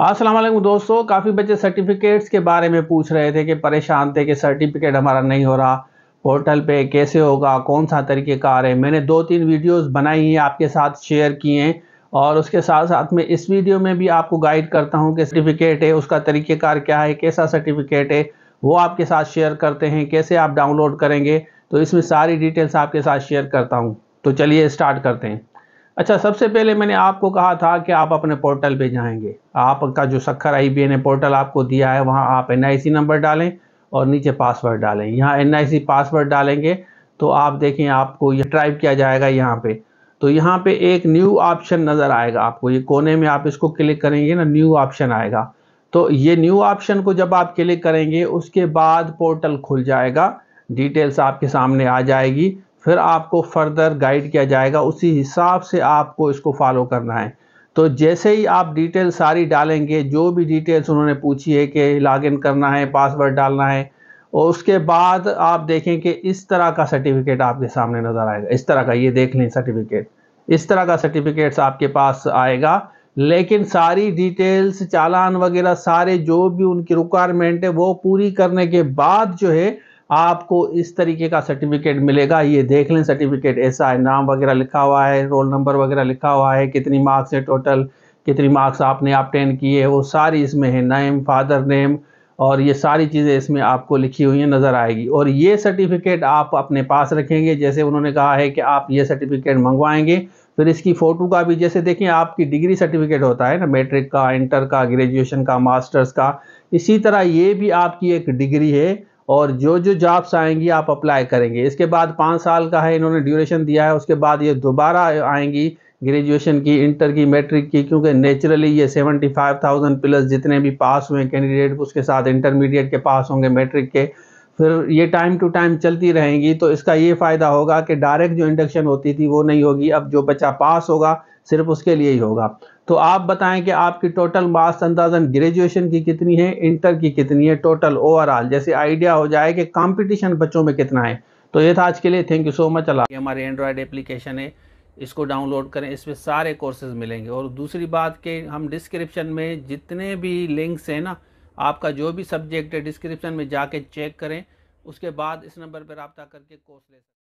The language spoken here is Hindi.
असलम दोस्तों काफ़ी बच्चे सर्टिफिकेट्स के बारे में पूछ रहे थे कि परेशान थे कि सर्टिफिकेट हमारा नहीं हो रहा पोर्टल पे कैसे होगा कौन सा तरीक़ेकार है मैंने दो तीन वीडियोस बनाई हैं आपके साथ शेयर किए हैं और उसके साथ साथ में इस वीडियो में भी आपको गाइड करता हूँ कि सर्टिफिकेट है उसका तरीक़ेकार क्या है कैसा सर्टिफिकेट है वो आपके साथ शेयर करते हैं कैसे आप डाउनलोड करेंगे तो इसमें सारी डिटेल्स आपके साथ शेयर करता हूँ तो चलिए स्टार्ट करते हैं अच्छा सबसे पहले मैंने आपको कहा था कि आप अपने पोर्टल पे जाएंगे आपका जो सखर आई बी ने पोर्टल आपको दिया है वहाँ आप एन नंबर डालें और नीचे पासवर्ड डालें यहाँ एन पासवर्ड डालेंगे तो आप देखें आपको ये ट्राइप किया जाएगा यहाँ पे तो यहाँ पे एक न्यू ऑप्शन नज़र आएगा आपको ये कोने में आप इसको क्लिक करेंगे ना न्यू ऑप्शन आएगा तो ये न्यू ऑप्शन को जब आप क्लिक करेंगे उसके बाद पोर्टल खुल जाएगा डिटेल्स आपके सामने आ जाएगी फिर आपको फर्दर गाइड किया जाएगा उसी हिसाब से आपको इसको फॉलो करना है तो जैसे ही आप डिटेल सारी डालेंगे जो भी डिटेल्स उन्होंने पूछी है कि लॉगिन करना है पासवर्ड डालना है और उसके बाद आप देखें कि इस तरह का सर्टिफिकेट आपके सामने नज़र आएगा इस तरह का ये देख लें सर्टिफिकेट इस तरह का सर्टिफिकेट्स आपके पास आएगा लेकिन सारी डिटेल्स चालान वगैरह सारे जो भी उनकी रिक्वायरमेंट है वो पूरी करने के बाद जो है आपको इस तरीके का सर्टिफिकेट मिलेगा ये देख लें सर्टिफिकेट ऐसा है नाम वगैरह लिखा हुआ है रोल नंबर वगैरह लिखा हुआ है कितनी मार्क्स है टोटल कितनी मार्क्स आपने टेन किए वो सारी इसमें है नेम फादर नेम और ये सारी चीज़ें इसमें आपको लिखी हुई हैं नज़र आएगी और ये सर्टिफिकेट आप अपने पास रखेंगे जैसे उन्होंने कहा है कि आप ये सर्टिफिकेट मंगवाएंगे फिर इसकी फ़ोटो का भी जैसे देखें आपकी डिग्री सर्टिफिकेट होता है ना मैट्रिक का इंटर का ग्रेजुएशन का मास्टर्स का इसी तरह ये भी आपकी एक डिग्री है और जो जो जॉब्स आएंगी आप अप्लाई करेंगे इसके बाद पाँच साल का है इन्होंने ड्यूरेशन दिया है उसके बाद ये दोबारा आएंगी ग्रेजुएशन की इंटर की मैट्रिक की क्योंकि नेचुरली ये सेवेंटी फाइव थाउजेंड प्लस जितने भी पास हुए कैंडिडेट उसके साथ इंटरमीडिएट के पास होंगे मैट्रिक के फिर ये टाइम टू टाइम चलती रहेंगी तो इसका ये फ़ायदा होगा कि डायरेक्ट जो इंडक्शन होती थी वो नहीं होगी अब जो बच्चा पास होगा सिर्फ उसके लिए ही होगा तो आप बताएं कि आपकी टोटल मास अंदाजन ग्रेजुएशन की कितनी है इंटर की कितनी है टोटल ओवरऑल जैसे आइडिया हो जाए कि कंपटीशन बच्चों में कितना है तो ये था आज के लिए थैंक यू सो मच अला हमारे एंड्रॉयड एप्लीकेशन है इसको डाउनलोड करें इसमें सारे कोर्सेज मिलेंगे और दूसरी बात के हम डिस्क्रिप्शन में जितने भी लिंक्स हैं ना आपका जो भी सब्जेक्ट है डिस्क्रिप्शन में जाके चेक करें उसके बाद इस नंबर पर रबता करके कोर्स ले सकते